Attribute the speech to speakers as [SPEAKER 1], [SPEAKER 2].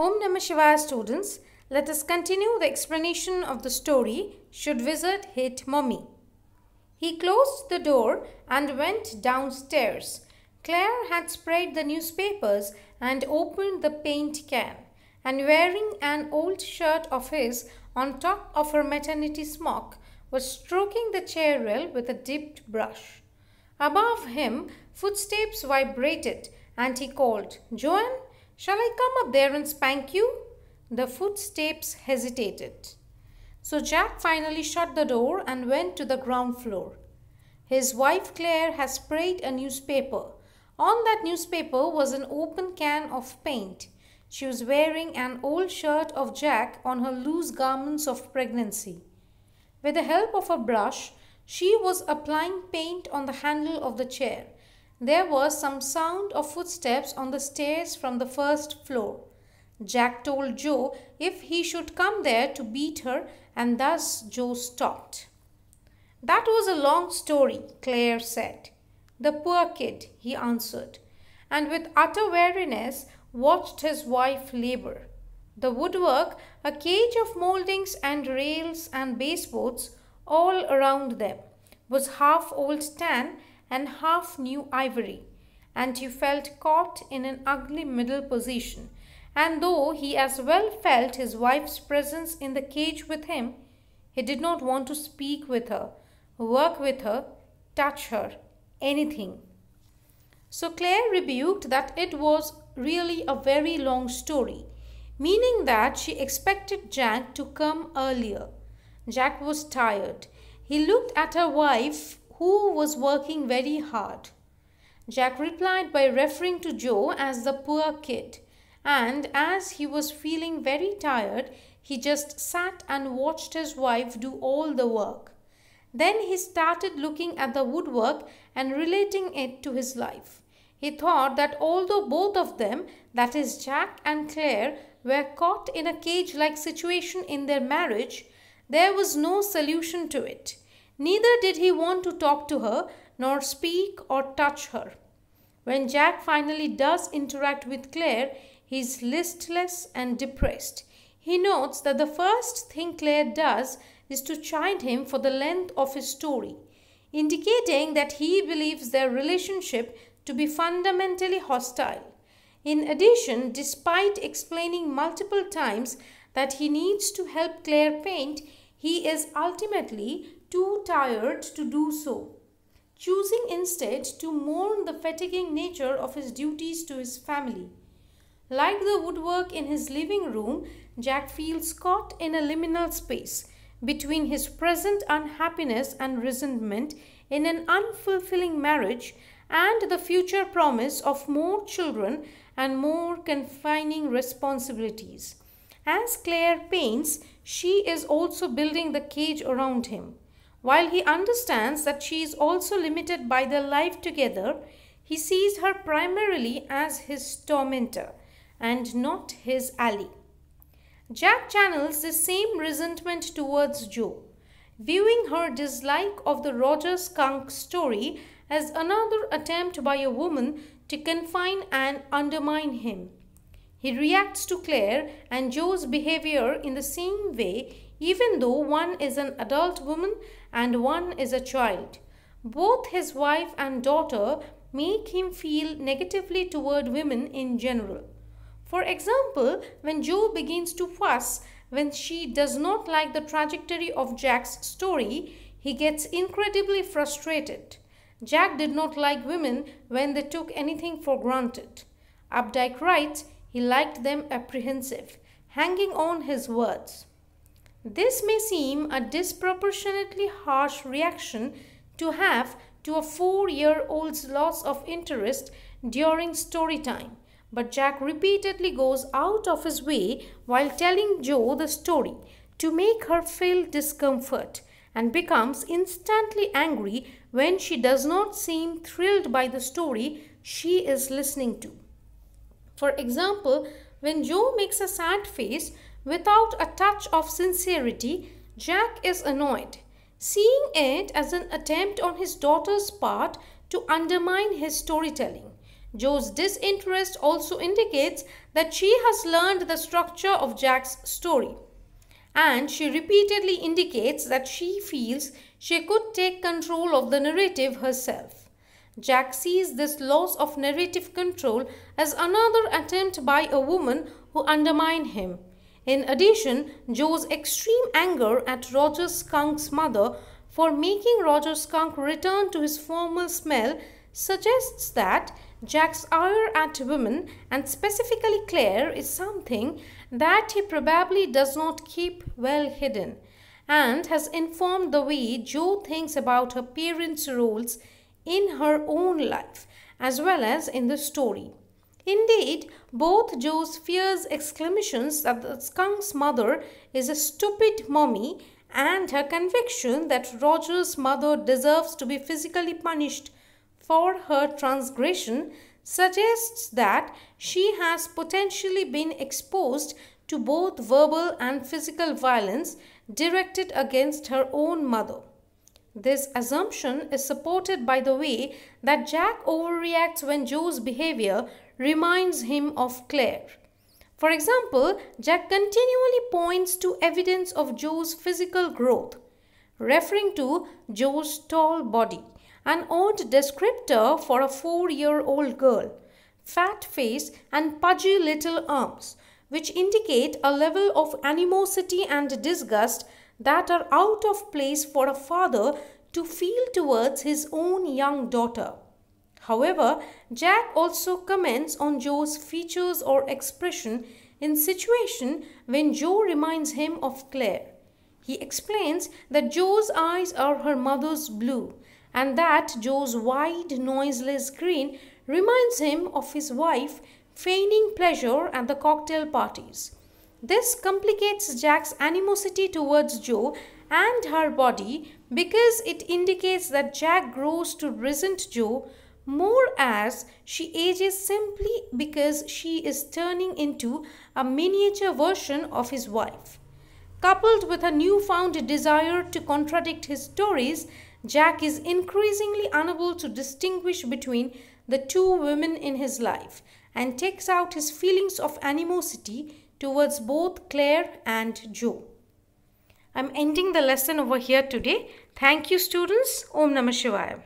[SPEAKER 1] Om Namah Shivaya students, let us continue the explanation of the story Should Wizard Hit Mummy? He closed the door and went downstairs. Claire had spread the newspapers and opened the paint can and wearing an old shirt of his on top of her maternity smock was stroking the chair rail with a dipped brush. Above him, footsteps vibrated and he called, Joan, Shall I come up there and spank you? The footsteps hesitated. So Jack finally shut the door and went to the ground floor. His wife Claire had sprayed a newspaper. On that newspaper was an open can of paint. She was wearing an old shirt of Jack on her loose garments of pregnancy. With the help of a brush, she was applying paint on the handle of the chair there was some sound of footsteps on the stairs from the first floor. Jack told Joe if he should come there to beat her, and thus Joe stopped. That was a long story, Claire said. The poor kid, he answered, and with utter weariness watched his wife labor. The woodwork, a cage of mouldings and rails and baseboards all around them, was half old Tan and half new ivory, and he felt caught in an ugly middle position. And though he as well felt his wife's presence in the cage with him, he did not want to speak with her, work with her, touch her, anything. So Claire rebuked that it was really a very long story, meaning that she expected Jack to come earlier. Jack was tired. He looked at her wife who was working very hard. Jack replied by referring to Joe as the poor kid, and as he was feeling very tired, he just sat and watched his wife do all the work. Then he started looking at the woodwork and relating it to his life. He thought that although both of them, that is Jack and Claire, were caught in a cage like situation in their marriage, there was no solution to it. Neither did he want to talk to her, nor speak or touch her. When Jack finally does interact with Claire, he is listless and depressed. He notes that the first thing Claire does is to chide him for the length of his story, indicating that he believes their relationship to be fundamentally hostile. In addition, despite explaining multiple times that he needs to help Claire paint, he is ultimately too tired to do so, choosing instead to mourn the fatiguing nature of his duties to his family. Like the woodwork in his living room, Jack feels caught in a liminal space between his present unhappiness and resentment in an unfulfilling marriage and the future promise of more children and more confining responsibilities. As Claire paints, she is also building the cage around him. While he understands that she is also limited by their life together, he sees her primarily as his tormentor and not his ally. Jack channels the same resentment towards Joe, viewing her dislike of the Roger Skunk story as another attempt by a woman to confine and undermine him. He reacts to Claire and Joe's behavior in the same way even though one is an adult woman and one is a child. Both his wife and daughter make him feel negatively toward women in general. For example, when Joe begins to fuss when she does not like the trajectory of Jack's story, he gets incredibly frustrated. Jack did not like women when they took anything for granted. Updike writes, he liked them apprehensive, hanging on his words. This may seem a disproportionately harsh reaction to have to a four-year-old's loss of interest during story time. But Jack repeatedly goes out of his way while telling Joe the story to make her feel discomfort and becomes instantly angry when she does not seem thrilled by the story she is listening to. For example, when Joe makes a sad face, Without a touch of sincerity, Jack is annoyed, seeing it as an attempt on his daughter's part to undermine his storytelling. Joe's disinterest also indicates that she has learned the structure of Jack's story. And she repeatedly indicates that she feels she could take control of the narrative herself. Jack sees this loss of narrative control as another attempt by a woman who undermine him. In addition, Joe's extreme anger at Roger Skunk's mother for making Roger Skunk return to his former smell suggests that Jack's ire at women and specifically Claire is something that he probably does not keep well hidden and has informed the way Joe thinks about her parents' roles in her own life as well as in the story. Indeed, both Joe's fierce exclamations that the skunk's mother is a stupid mommy and her conviction that Roger's mother deserves to be physically punished for her transgression suggests that she has potentially been exposed to both verbal and physical violence directed against her own mother. This assumption is supported by the way that Jack overreacts when Joe's behavior reminds him of Claire. For example, Jack continually points to evidence of Joe's physical growth, referring to Joe's tall body, an odd descriptor for a four year old girl, fat face, and pudgy little arms, which indicate a level of animosity and disgust that are out of place for a father to feel towards his own young daughter. However, Jack also comments on Joe's features or expression in situation when Joe reminds him of Claire. He explains that Joe's eyes are her mother's blue and that Joe's wide, noiseless grin reminds him of his wife feigning pleasure at the cocktail parties. This complicates Jack's animosity towards Joe and her body because it indicates that Jack grows to resent Joe more as she ages simply because she is turning into a miniature version of his wife. Coupled with a newfound desire to contradict his stories, Jack is increasingly unable to distinguish between the two women in his life and takes out his feelings of animosity towards both Claire and Joe. I'm ending the lesson over here today. Thank you students. Om Namah Shivaya.